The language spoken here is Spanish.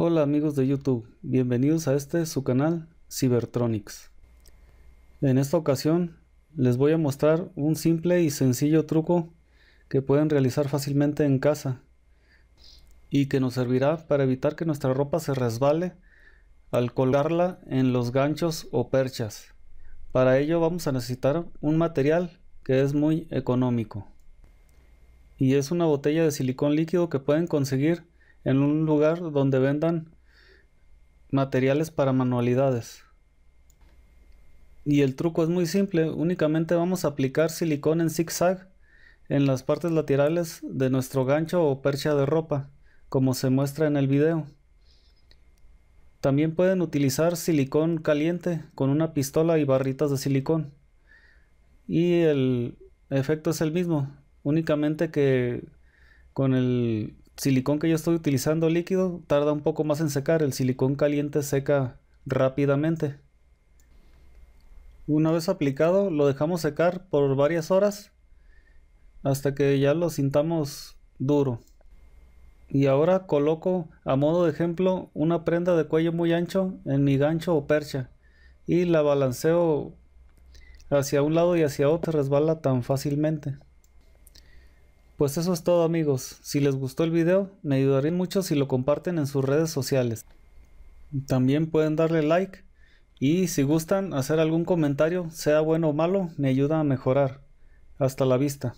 Hola amigos de YouTube, bienvenidos a este su canal Cybertronics. En esta ocasión les voy a mostrar un simple y sencillo truco que pueden realizar fácilmente en casa y que nos servirá para evitar que nuestra ropa se resbale al colgarla en los ganchos o perchas. Para ello vamos a necesitar un material que es muy económico y es una botella de silicón líquido que pueden conseguir en un lugar donde vendan materiales para manualidades. Y el truco es muy simple, únicamente vamos a aplicar silicón en zigzag en las partes laterales de nuestro gancho o percha de ropa, como se muestra en el video. También pueden utilizar silicón caliente con una pistola y barritas de silicón. Y el efecto es el mismo, únicamente que con el silicón que yo estoy utilizando líquido tarda un poco más en secar. El silicón caliente seca rápidamente. Una vez aplicado lo dejamos secar por varias horas hasta que ya lo sintamos duro. Y ahora coloco a modo de ejemplo una prenda de cuello muy ancho en mi gancho o percha y la balanceo hacia un lado y hacia otro resbala tan fácilmente. Pues eso es todo amigos, si les gustó el video me ayudarían mucho si lo comparten en sus redes sociales. También pueden darle like y si gustan hacer algún comentario, sea bueno o malo, me ayuda a mejorar. Hasta la vista.